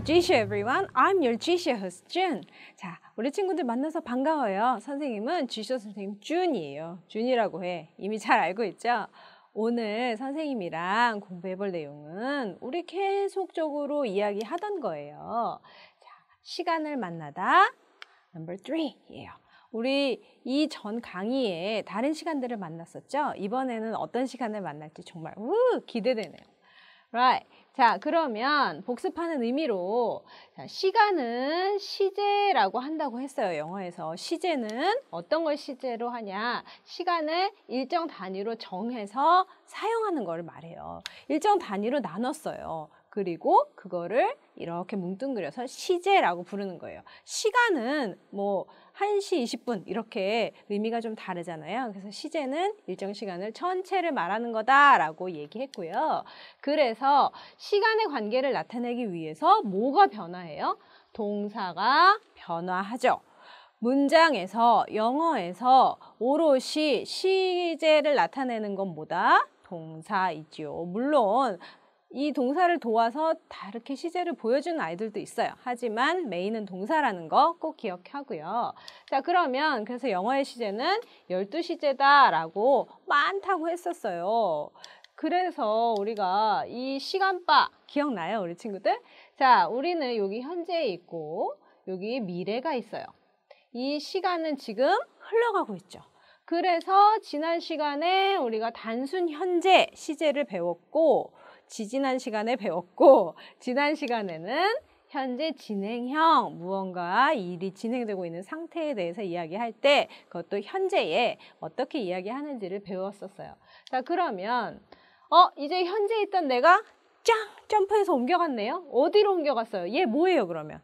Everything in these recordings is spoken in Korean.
to j i s 리 a everyone. I'm your j i h o s t Jun. 자, 우리 친구들 만나서 반가워요. 선생님은 j i s h 선생님 준이에요. 준이라고 해. 이미 잘 알고 있죠? 오늘 선생님이랑 공부해 볼 내용은 우리 계속적으로 이야기하던 거예요. 자, 시간을 만나다 number 3예요. 우리 이 전 강의에 다른 시간들을 만났었죠? 이번에는 어떤 시간을 만날지 정말 우 기대되네요. Right. 자, 그러면 복습하는 의미로 자, 시간은 시제라고 한다고 했어요. 영어에서. 시제는 어떤 걸 시제로 하냐? 시간을 일정 단위로 정해서 사용하는 거를 말해요. 일정 단위로 나눴어요. 그리고 그거를 이렇게 뭉뚱그려서 시제라고 부르는 거예요. 시간은 뭐 1시 20분 이렇게 의미가 좀 다르잖아요. 그래서 시제는 일정 시간을 전체를 말하는 거다라고 얘기했고요. 그래서 시간의 관계를 나타내기 위해서 뭐가 변화해요? 동사가 변화하죠. 문장에서 영어에서 오롯이 시제를 나타내는 것보다 동사이지요. 물론 이 동사를 도와서 다르게 시제를 보여주는 아이들도 있어요. 하지만 메인은 동사라는 거 꼭 기억하고요. 자 그러면 그래서 영어의 시제는 1 2 시제다라고 많다고 했었어요. 그래서 우리가 이 시간바 기억나요 우리 친구들? 자 우리는 여기 현재에 있고 여기 미래가 있어요. 이 시간은 지금 흘러가고 있죠. 그래서 지난 시간에 우리가 단순 현재 시제를 배웠고 지지난 시간에 배웠고 지난 시간에는 현재 진행형 무언가 일이 진행되고 있는 상태에 대해서 이야기할 때 그것도 현재에 어떻게 이야기하는지를 배웠었어요. 자 그러면 어 이제 현재 있던 내가 짱 점프해서 옮겨갔네요. 어디로 옮겨갔어요? 얘 뭐예요 그러면?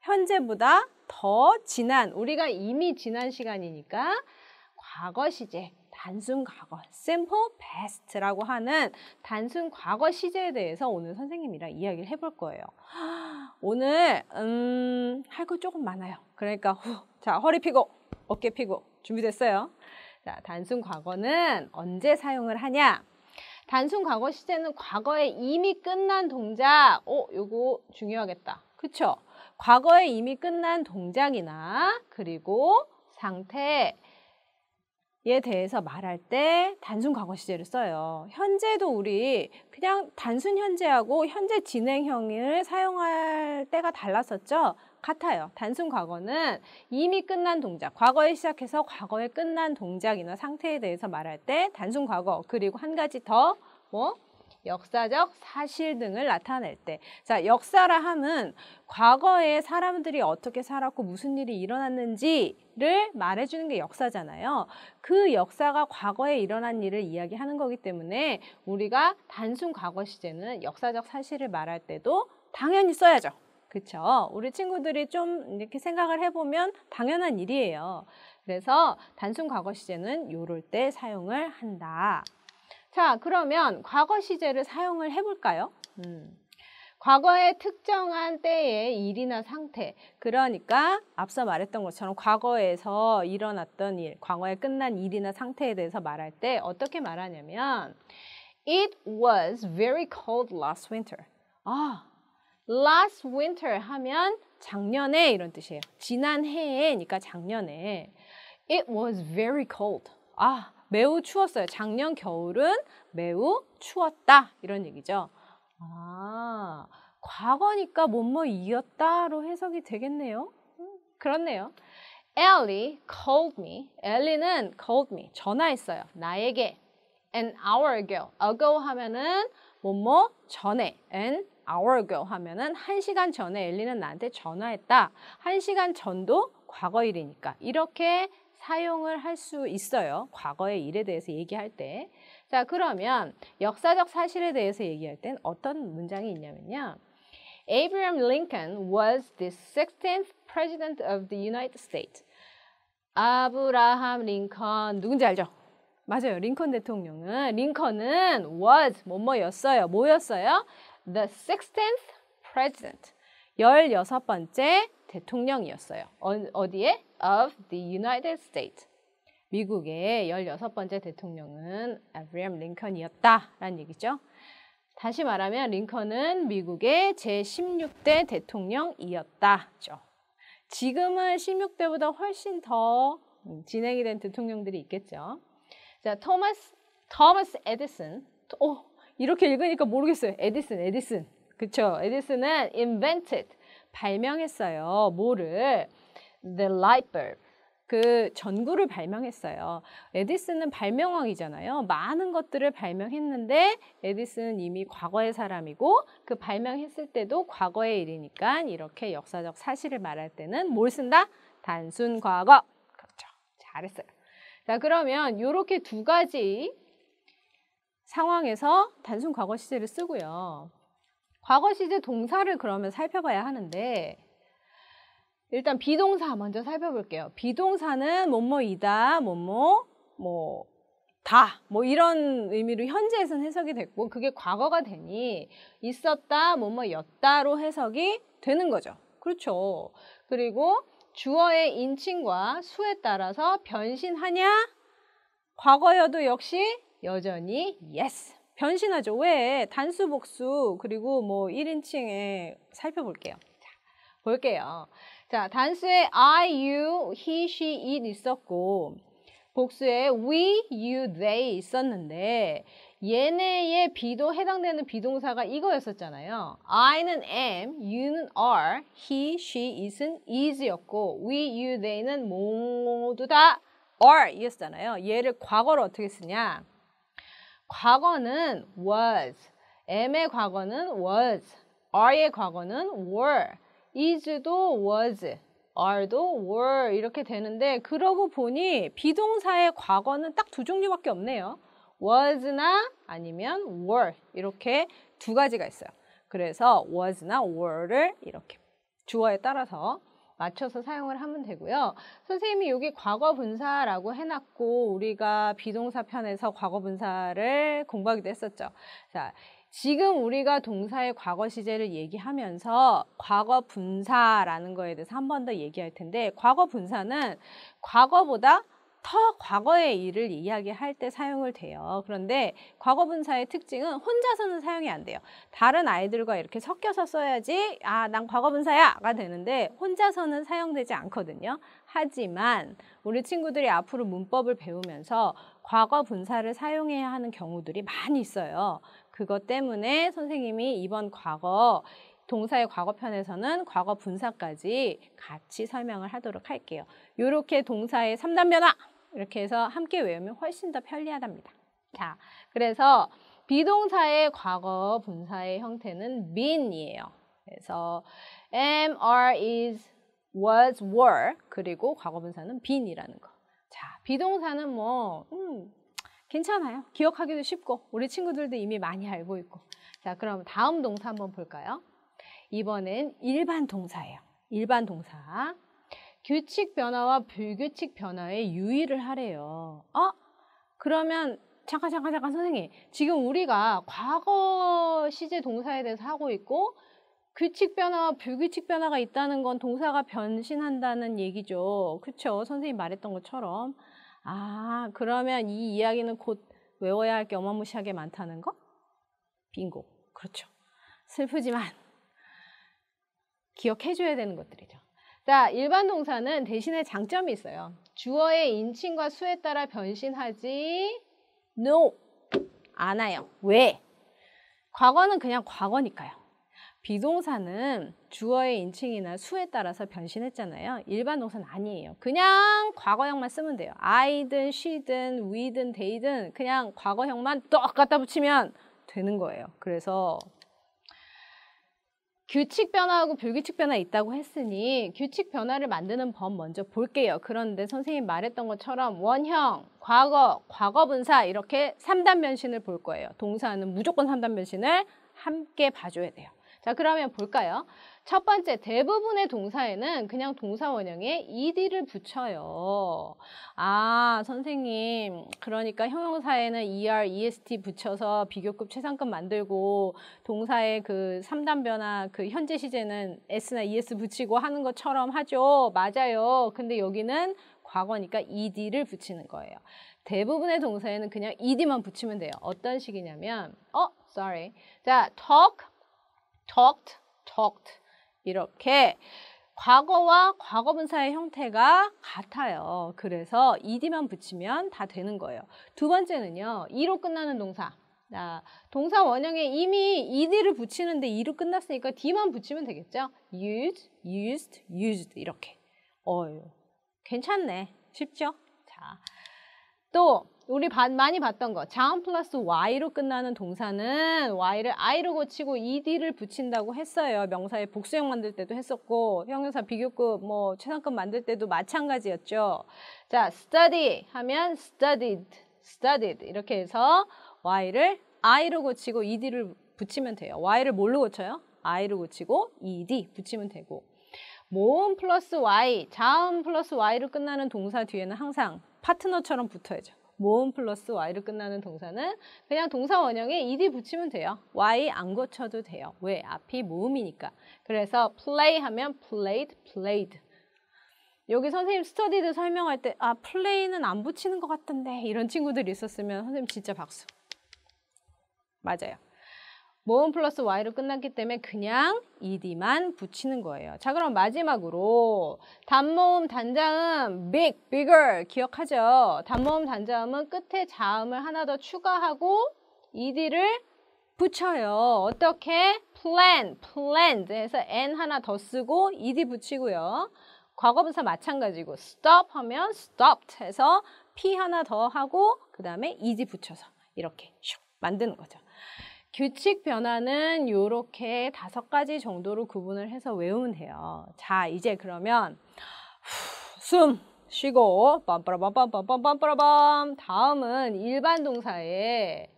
현재보다 더 지난 우리가 이미 지난 시간이니까 과거 시제 단순 과거, simple past라고 하는 단순 과거 시제에 대해서 오늘 선생님이랑 이야기를 해볼 거예요. 오늘 음, 할 거 조금 많아요. 그러니까 후, 자 허리 피고 어깨 피고 준비됐어요. 자 단순 과거는 언제 사용을 하냐? 단순 과거 시제는 과거에 이미 끝난 동작. 어, 요거 중요하겠다. 그쵸? 과거에 이미 끝난 동작이나 그리고 상태, 에 대해서 말할 때 단순 과거 시제를 써요. 현재도 우리 그냥 단순 현재하고 현재 진행형을 사용할 때가 달랐었죠? 같아요. 단순 과거는 이미 끝난 동작, 과거에 시작해서 과거에 끝난 동작이나 상태에 대해서 말할 때 단순 과거, 그리고 한 가지 더 뭐? 역사적 사실 등을 나타낼 때. 자, 역사라 함은 과거에 사람들이 어떻게 살았고 무슨 일이 일어났는지를 말해주는 게 역사잖아요. 그 역사가 과거에 일어난 일을 이야기하는 거기 때문에 우리가 단순 과거 시제는 역사적 사실을 말할 때도 당연히 써야죠. 그쵸? 우리 친구들이 좀 이렇게 생각을 해보면 당연한 일이에요. 그래서 단순 과거 시제는 요럴 때 사용을 한다. 자, 그러면 과거 시제를 사용을 해볼까요? 음. 과거의 특정한 때의 일이나 상태, 그러니까 앞서 말했던 것처럼 과거에서 일어났던 일, 과거에 끝난 일이나 상태에 대해서 말할 때 어떻게 말하냐면 It was very cold last winter. 아, last winter 하면 작년에 이런 뜻이에요. 지난해에, 그러니까 작년에. It was very cold. 아, 매우 추웠어요. 작년 겨울은 매우 추웠다. 이런 얘기죠. 아, 과거니까 뭐뭐이었다로 해석이 되겠네요. 음, 그렇네요. Ellie called me. Ellie는 called me. 전화했어요. 나에게. An hour ago. ago 하면은 뭐뭐 전에. An hour ago 하면은 한 시간 전에 엘리는 나한테 전화했다. 한 시간 전도 과거일이니까. 이렇게 사용을 할 수 있어요. 과거의 일에 대해서 얘기할 때. 자, 그러면 역사적 사실에 대해서 얘기할 땐 어떤 문장이 있냐면요. Abraham Lincoln was the 16th president of the United States. 아브라함 링컨 누군지 알죠? 맞아요. 링컨 대통령은 링컨은 was 뭐뭐였어요. 뭐였어요? The 16th president. 1 6 번째 대통령이었어요. 어디에? Of the United States. 미국의 1 6 번째 대통령은 Abraham l i n c o l n 이었다라는 얘기죠. 다시 말하면 링컨은 미국의 제16대 대통령이었다죠. 지금은 16대보다 훨씬 더 진행이 된 대통령들이 있겠죠. 자, 토마스, 토마스 에디슨. 오, 어, 이렇게 읽으니까 모르겠어요. 에디슨, 에디슨. 그쵸? 에디슨은 invented, 발명했어요. 뭐를? The light bulb. 그 전구를 발명했어요. 에디슨은 발명왕이잖아요. 많은 것들을 발명했는데 에디슨은 이미 과거의 사람이고 그 발명했을 때도 과거의 일이니까 이렇게 역사적 사실을 말할 때는 뭘 쓴다? 단순 과거. 그렇죠. 잘했어요. 자 그러면 이렇게 두 가지 상황에서 단순 과거 시제를 쓰고요. 과거 시제 동사를 그러면 살펴봐야 하는데 일단 비동사 먼저 살펴볼게요. 비동사는 뭐뭐이다, 뭐뭐, 뭐 다, 뭐 이런 의미로 현재에서는 해석이 됐고 그게 과거가 되니 있었다, 뭐뭐였다로 해석이 되는 거죠. 그렇죠. 그리고 주어의 인칭과 수에 따라서 변신하냐? 과거여도 역시 여전히 yes, 변신하죠. 왜? 단수, 복수, 그리고 뭐 1인칭에 살펴볼게요. 자, 볼게요. 자, 단수에 I, you, he, she, it 있었고, 복수에 we, you, they 있었는데, 얘네의 비도 해당되는 비동사가 이거였었잖아요. I는 am, you는 are, he, she, it은 is였고, we, you, they는 모두 다 are였잖아요. 얘를 과거로 어떻게 쓰냐? 과거는 was, am의 과거는 was, are의 과거는 were, is도 was, are도 were 이렇게 되는데 그러고 보니 비동사의 과거는 딱 두 종류밖에 없네요. was나 아니면 were 이렇게 두 가지가 있어요. 그래서 was나 were를 이렇게 주어에 따라서 맞춰서 사용을 하면 되고요. 선생님이 여기 과거 분사라고 해놨고 우리가 비동사 편에서 과거 분사를 공부하기도 했었죠. 자, 지금 우리가 동사의 과거 시제를 얘기하면서 과거 분사라는 거에 대해서 한 번 더 얘기할 텐데 과거 분사는 과거보다 더 과거의 일을 이야기할 때 사용을 돼요. 그런데 과거 분사의 특징은 혼자서는 사용이 안 돼요. 다른 아이들과 이렇게 섞여서 써야지 아, 난 과거 분사야가 되는데 혼자서는 사용되지 않거든요. 하지만 우리 친구들이 앞으로 문법을 배우면서 과거 분사를 사용해야 하는 경우들이 많이 있어요. 그것 때문에 선생님이 이번 과거 동사의 과거편에서는 과거 분사까지 같이 설명을 하도록 할게요. 이렇게 동사의 3단 변화 이렇게 해서 함께 외우면 훨씬 더 편리하답니다. 자, 그래서 비동사의 과거 분사의 형태는 been이에요. 그래서 am, are, is, was, were 그리고 과거 분사는 been이라는 거. 자, 비동사는 뭐 음, 괜찮아요. 기억하기도 쉽고 우리 친구들도 이미 많이 알고 있고. 자, 그럼 다음 동사 한번 볼까요? 이번엔 일반 동사예요. 일반 동사. 규칙 변화와 불규칙 변화에 유의를 하래요. 어? 그러면 잠깐 잠깐 잠깐 선생님 지금 우리가 과거 시제 동사에 대해서 하고 있고 규칙 변화와 불규칙 변화가 있다는 건 동사가 변신한다는 얘기죠. 그렇죠? 선생님 말했던 것처럼 아 그러면 이 이야기는 곧 외워야 할 게 어마무시하게 많다는 거? 빙고 그렇죠. 슬프지만 기억해줘야 되는 것들이죠. 자, 일반 동사는 대신에 장점이 있어요. 주어의 인칭과 수에 따라 변신하지 no 않아요. 왜? 과거는 그냥 과거니까요. 비동사는 주어의 인칭이나 수에 따라서 변신했잖아요. 일반 동사는 아니에요. 그냥 과거형만 쓰면 돼요. I든 she든 we든 they든 그냥 과거형만 똑 갖다 붙이면 되는 거예요. 그래서 규칙 변화하고 불규칙 변화 있다고 했으니 규칙 변화를 만드는 법 먼저 볼게요. 그런데 선생님 말했던 것처럼 원형, 과거, 과거 분사 이렇게 3단 변신을 볼 거예요. 동사는 무조건 3단 변신을 함께 봐줘야 돼요. 자 그러면 볼까요? 첫 번째 대부분의 동사에는 그냥 동사 원형에 ed를 붙여요. 아 선생님 그러니까 형용사에는 er, est 붙여서 비교급 최상급 만들고 동사의 그 3단 변화 그 현재 시제는 s나 es 붙이고 하는 것처럼 하죠. 맞아요. 근데 여기는 과거니까 ed를 붙이는 거예요. 대부분의 동사에는 그냥 ed만 붙이면 돼요. 어떤 식이냐면 어, sorry. 자, talk, talked, talked. 이렇게 과거와 과거분사의 형태가 같아요. 그래서 ed만 붙이면 다 되는 거예요. 두 번째는요. 이로 끝나는 동사. 동사 원형에 이미 ed를 붙이는데 이로 끝났으니까 d만 붙이면 되겠죠? used, used, used 이렇게. 어, 괜찮네. 쉽죠? 자, 또 우리 많이 봤던 거 자음 플러스 y로 끝나는 동사는 y를 i로 고치고 ed를 붙인다고 했어요. 명사의 복수형 만들 때도 했었고 형용사 비교급 뭐 최상급 만들 때도 마찬가지였죠. 자, study 하면 studied, studied 이렇게 해서 y를 i로 고치고 ed를 붙이면 돼요. y를 뭘로 고쳐요? i로 고치고 ed 붙이면 되고 모음 플러스 y, 자음 플러스 y로 끝나는 동사 뒤에는 항상 파트너처럼 붙어야죠. 모음 플러스 y로 끝나는 동사는 그냥 동사 원형에 ed 붙이면 돼요. y 안 고쳐도 돼요. 왜? 앞이 모음이니까. 그래서 play 하면 played, played. 여기 선생님 스터디드 설명할 때 아, 플레이는 안 붙이는 것 같던데 이런 친구들이 있었으면 선생님 진짜 박수. 맞아요. 모음 플러스 y로 끝났기 때문에 그냥 ed만 붙이는 거예요. 자 그럼 마지막으로 단모음 단자음 big, bigger 기억하죠? 단모음 단자음은 끝에 자음을 하나 더 추가하고 ed를 붙여요. 어떻게? plan, planned 해서 n 하나 더 쓰고 ed 붙이고요. 과거분사 마찬가지고 stop 하면 stopped 해서 p 하나 더 하고 그 다음에 ed 붙여서 이렇게 슉 만드는 거죠. 규칙 변화는 이렇게 다섯 가지 정도로 구분을 해서 외우면 돼요. 자, 이제 그러면 후, 숨 쉬고 빰빠라빰빰빰빰빰빠라빰 다음은 일반 동사의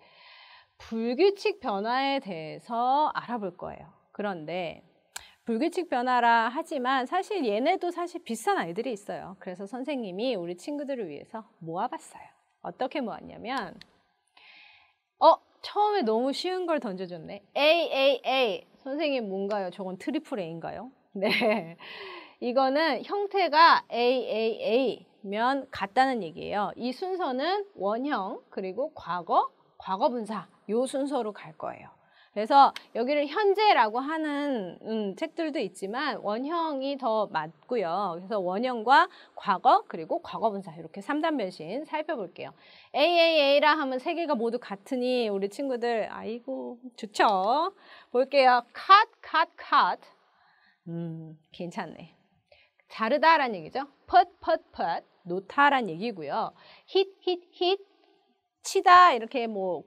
불규칙 변화에 대해서 알아볼 거예요. 그런데 불규칙 변화라 하지만 사실 얘네도 사실 비싼 아이들이 있어요. 그래서 선생님이 우리 친구들을 위해서 모아봤어요. 어떻게 모았냐면 어? 처음에 너무 쉬운 걸 던져줬네. AAA. 선생님 뭔가요? 저건 트리플 A인가요? 네. 이거는 형태가 AAA면 같다는 얘기예요. 이 순서는 원형, 그리고 과거, 과거분사 요 순서로 갈 거예요. 그래서 여기를 현재라고 하는 음, 책들도 있지만 원형이 더 맞고요. 그래서 원형과 과거 그리고 과거분사 이렇게 3단 변신 살펴볼게요. AAA라 하면 세 개가 모두 같으니 우리 친구들 아이고 좋죠. 볼게요. cut, cut, cut. 음, 괜찮네. 자르다란 얘기죠. put, put, put. 놓다란 얘기고요. hit, hit, hit. 치다 이렇게 뭐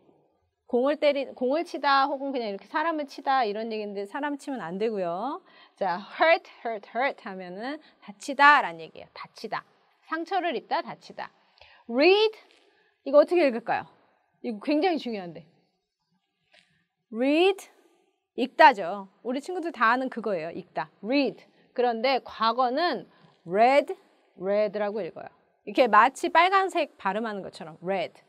공을 때리 공을 치다 혹은 그냥 이렇게 사람을 치다 이런 얘기인데 사람 치면 안 되고요. 자, hurt, hurt, hurt 하면은 다치다라는 얘기예요. 다치다. 상처를 입다, 다치다. read 이거 어떻게 읽을까요? 이거 굉장히 중요한데. read 읽다죠. 우리 친구들 다 아는 그거예요. 읽다. read. 그런데 과거는 red, red라고 읽어요. 이렇게 마치 빨간색 발음하는 것처럼 red.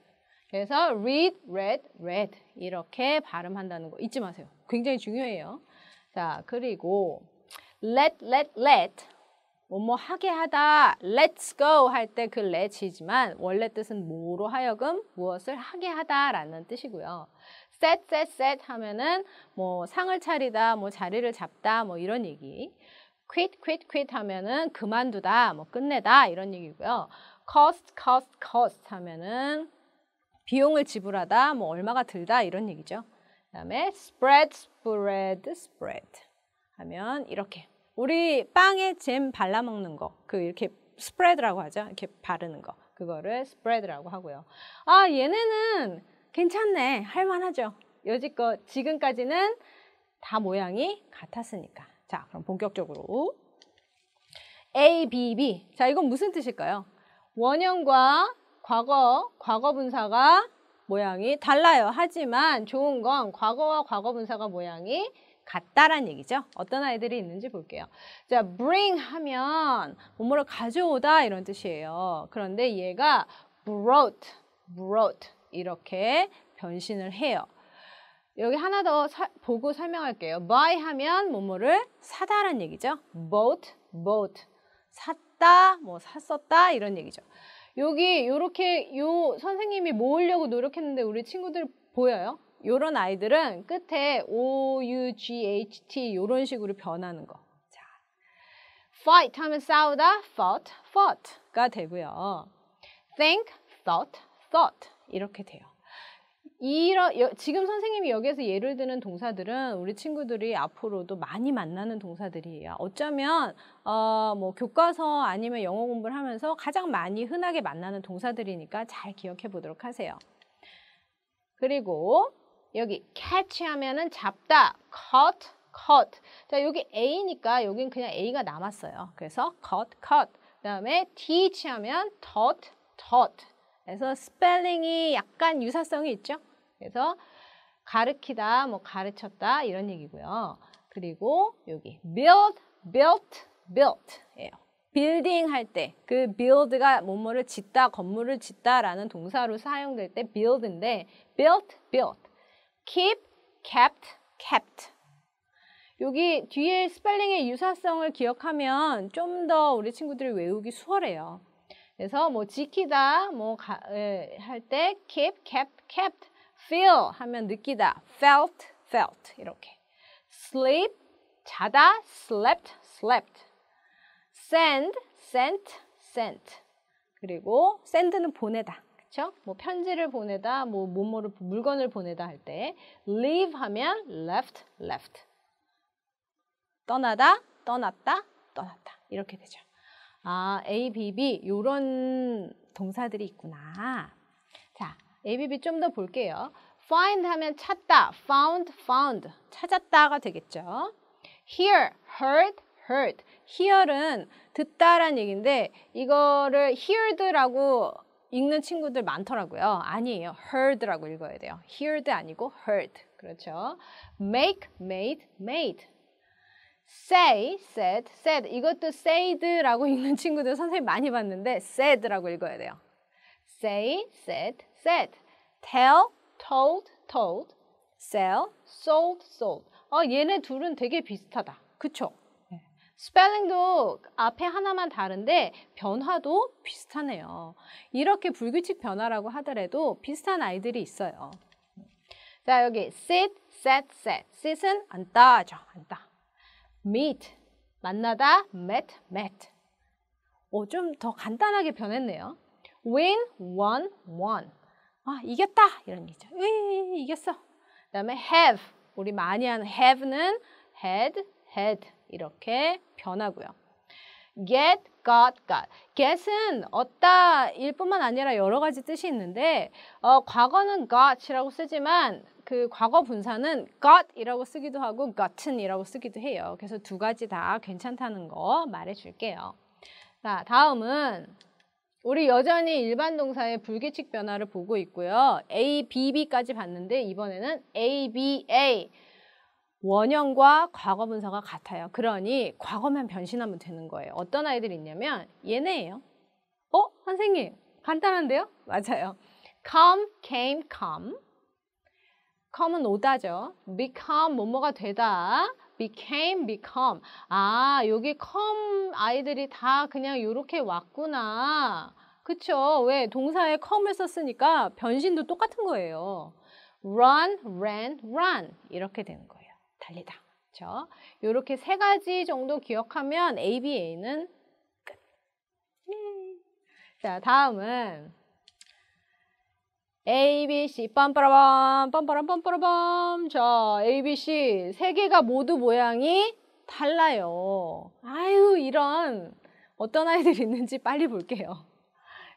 그래서 read, read, read 이렇게 발음한다는 거 잊지 마세요. 굉장히 중요해요. 자, 그리고 let, let, let 뭐뭐 뭐 하게 하다, let's go 할 때 그 let이지만 원래 뜻은 뭐로 하여금 무엇을 하게 하다라는 뜻이고요. set, set, set 하면은 뭐 상을 차리다, 뭐 자리를 잡다 뭐 이런 얘기. quit, quit, quit 하면은 그만두다, 뭐 끝내다 이런 얘기고요. cost, cost, cost 하면은 비용을 지불하다, 뭐 얼마가 들다 이런 얘기죠. 그다음에 spread, spread, spread 하면 이렇게 우리 빵에 잼 발라 먹는 거, 그 이렇게 s p r e a d 라고 하죠. 이렇게 바르는 거, 그거를 s p r e a d 라고 하고요. 아 얘네는 괜찮네, 할만하죠. 여지껏 지금까지는 다 모양이 같았으니까. 자, 그럼 본격적으로 A, B, B. 자, 이건 무슨 뜻일까요? 원형과 과거, 과거 분사가 모양이 달라요. 하지만 좋은 건 과거와 과거 분사가 모양이 같다란 얘기죠. 어떤 아이들이 있는지 볼게요. 자, bring 하면 뭐뭐를 가져오다 이런 뜻이에요. 그런데 얘가 brought, brought 이렇게 변신을 해요. 여기 하나 더 사, 보고 설명할게요. buy 하면 뭐뭐를 사다란 얘기죠. bought, bought, 샀다, 뭐 샀었다 이런 얘기죠. 여기 이렇게요 선생님이 모으려고 노력했는데 우리 친구들 보여요? 요런 아이들은 끝에 O, U, G, H, T 요런 식으로 변하는 거. 자, fight 하면 싸우다, fought, fought가 되고요. think, thought, thought 이렇게 돼요. 이런 지금 선생님이 여기에서 예를 드는 동사들은 우리 친구들이 앞으로도 많이 만나는 동사들이에요. 어쩌면 어, 뭐 교과서 아니면 영어 공부를 하면서 가장 많이 흔하게 만나는 동사들이니까 잘 기억해 보도록 하세요. 그리고 여기 catch 하면은 잡다, cut, cut. 자, 여기 a니까 여긴 그냥 a가 남았어요. 그래서 cut, cut. 그다음에 teach 하면 taught, taught. 그래서 스펠링이 약간 유사성이 있죠. 그래서 가르키다, 뭐 가르쳤다 이런 얘기고요. 그리고 여기 build, built, built 예요. 빌딩 할 때 그 build가 뭐뭐를 짓다, 건물을 짓다라는 동사로 사용될 때 build인데 built, built, keep, kept, kept 여기 뒤에 스펠링의 유사성을 기억하면 좀 더 우리 친구들이 외우기 수월해요. 그래서 뭐 지키다 뭐할때 keep, kept, kept, feel 하면 느끼다, felt, felt 이렇게. sleep 자다, slept, slept. send, sent, sent. 그리고 send는 보내다. 그쵸? 뭐 편지를 보내다, 뭐 뭐뭐를 물건을 보내다 할 때 leave 하면 left, left. 떠나다, 떠났다, 떠났다. 이렇게 되죠. 아, ABB 요런 동사들이 있구나. 자, ABB 좀 더 볼게요. find 하면 찾다, found, found, 찾았다가 되겠죠. hear, heard, heard. hear은 듣다란 얘기인데 이거를 heared라고 읽는 친구들 많더라고요. 아니에요. heard라고 읽어야 돼요. heard 아니고 heard. 그렇죠. make, made, made. say, said, said 이것도 said라고 읽는 친구들 선생님 많이 봤는데 said라고 읽어야 돼요. say, said, said, tell, told, told, sell, sold, sold. 어, 얘네 둘은 되게 비슷하다. 그쵸? 스펠링도 네. 앞에 하나만 다른데 변화도 비슷하네요. 이렇게 불규칙 변화라고 하더라도 비슷한 아이들이 있어요. 네. 자, 여기 sit, set, set. sit은 앉다죠. 앉다. meet 만나다 met met 오, 좀 더 간단하게 변했네요. win won won 아 이겼다 이런 얘기죠. 으이, 이겼어. 그다음에 have 우리 많이 하는 have는 had had 이렇게 변하고요. get, got, got. get은 얻다일 뿐만 아니라 여러 가지 뜻이 있는데 어, 과거는 got이라고 쓰지만 그 과거 분사는 got이라고 쓰기도 하고 gotten이라고 쓰기도 해요. 그래서 두 가지 다 괜찮다는 거 말해줄게요. 자, 다음은 우리 여전히 일반 동사의 불규칙 변화를 보고 있고요. A, B, B까지 봤는데 이번에는 A, B, A. 원형과 과거 분사가 같아요. 그러니 과거만 변신하면 되는 거예요. 어떤 아이들이 있냐면 얘네예요. 어? 선생님 간단한데요? 맞아요. come, came, come come은 오다죠. become 뭐뭐가 되다 became, become 아 여기 come 아이들이 다 그냥 이렇게 왔구나 그쵸? 왜? 동사에 come을 썼으니까 변신도 똑같은 거예요. run, ran, run 이렇게 되는 거예요. 달리다. 그렇죠? 이렇게 세 가지 정도 기억하면 ABA는 끝. 예. 자, 다음은 ABC 빰빠라밤 빰빠람 빰빠라밤 자, ABC 세 개가 모두 모양이 달라요. 아유, 이런 어떤 아이들이 있는지 빨리 볼게요.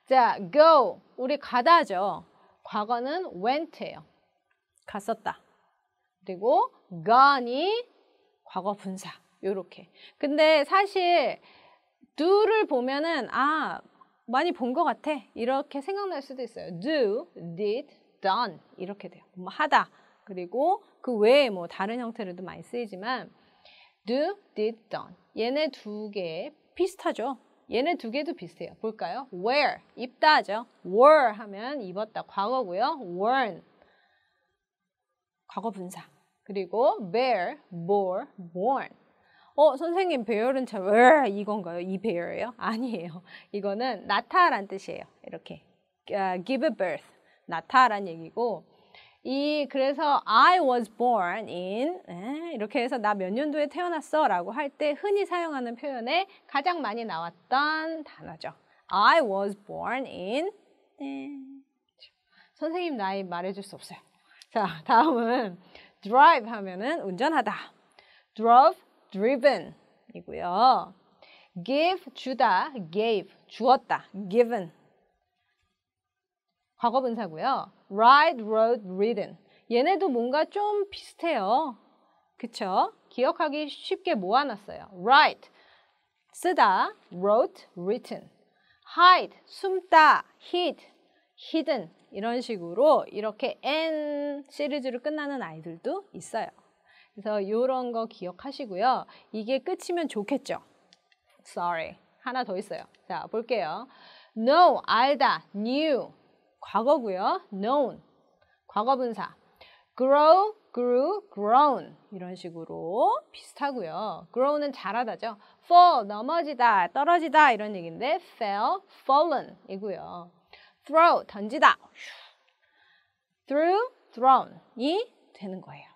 자, go. 우리 가다죠. 과거는 went예요. 갔었다. 그리고 gone이 과거 분사 요렇게 근데 사실 do를 보면은 아 많이 본 것 같아 이렇게 생각날 수도 있어요 do, did, done 이렇게 돼요 뭐 하다 그리고 그 외에 뭐 다른 형태로도 많이 쓰이지만 do, did, done 얘네 두 개 비슷하죠 얘네 두 개도 비슷해요 볼까요? wear, 입다 하죠 wore 하면 입었다 과거고요 worn 과거 분사 그리고 bear, bore, born. 어, 선생님, 배열은 참, 으, 이건가요? 이 배열이에요? 아니에요. 이거는 나타란 뜻이에요. 이렇게. Uh, give a birth. 나타란 얘기고. 이, 그래서 I was born in. 이렇게 해서 나 몇 년도에 태어났어. 라고 할 때 흔히 사용하는 표현에 가장 많이 나왔던 단어죠. I was born in. 에. 선생님 나이 말해줄 수 없어요. 자, 다음은. drive 하면은 운전하다. drove, driven 이고요. give, 주다, gave, 주었다, given. 과거분사고요. ride, rode, ridden. 얘네도 뭔가 좀 비슷해요. 그쵸? 기억하기 쉽게 모아놨어요. write, 쓰다, wrote, written. hide, 숨다, hid, hidden. 이런 식으로 이렇게 N 시리즈로 끝나는 아이들도 있어요. 그래서 이런 거 기억하시고요. 이게 끝이면 좋겠죠. Sorry. 하나 더 있어요. 자, 볼게요. n o 알다, n e w 과거고요. known, 과거분사. grow, grew, grown 이런 식으로 비슷하고요. grow는 자라다죠. fall, 넘어지다, 떨어지다 이런 얘기인데 fell, fallen 이고요. throw 던지다 through thrown이 되는 거예요.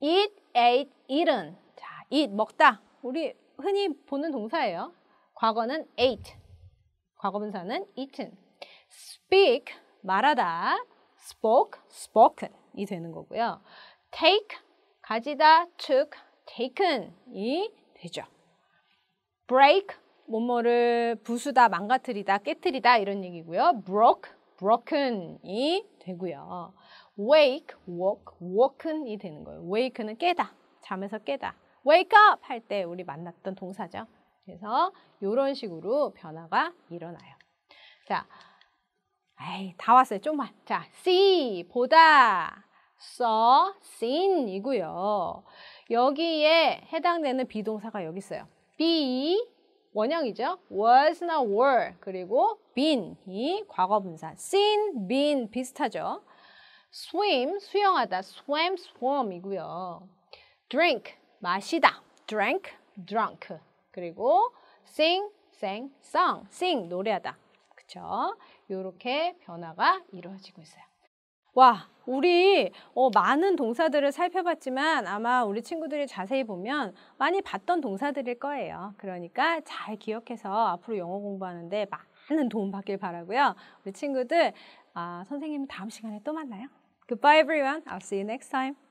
eat ate eaten 자 eat 먹다 우리 흔히 보는 동사예요. 과거는 ate 과거분사는 eaten speak 말하다 spoke spoken이 되는 거고요. take 가지다 took taken이 되죠. break 뭐뭐를 부수다, 망가뜨리다, 깨뜨리다 이런 얘기고요. broke, broken이 되고요. wake, walk, w a k e n 이 되는 거예요. wake는 깨다, 잠에서 깨다. wake up 할 때 우리 만났던 동사죠. 그래서 이런 식으로 변화가 일어나요. 자, 에이, 다 왔어요. 좀만. 자, see, 보다, saw, seen 이고요. 여기에 해당되는 비동사가 여기 있어요. be, 원형이죠. was나 were 그리고 been이 과거분사 seen, been 비슷하죠. swim 수영하다 swam, swam이고요. drink 마시다 drank, drunk 그리고 sing, sang, sung sing 노래하다 그쵸? 이렇게 변화가 이루어지고 있어요. 와, 우리 어, 많은 동사들을 살펴봤지만 아마 우리 친구들이 자세히 보면 많이 봤던 동사들일 거예요. 그러니까 잘 기억해서 앞으로 영어 공부하는데 많은 도움 받길 바라고요. 우리 친구들, 아, 선생님 다음 시간에 또 만나요. Goodbye everyone. I'll see you next time.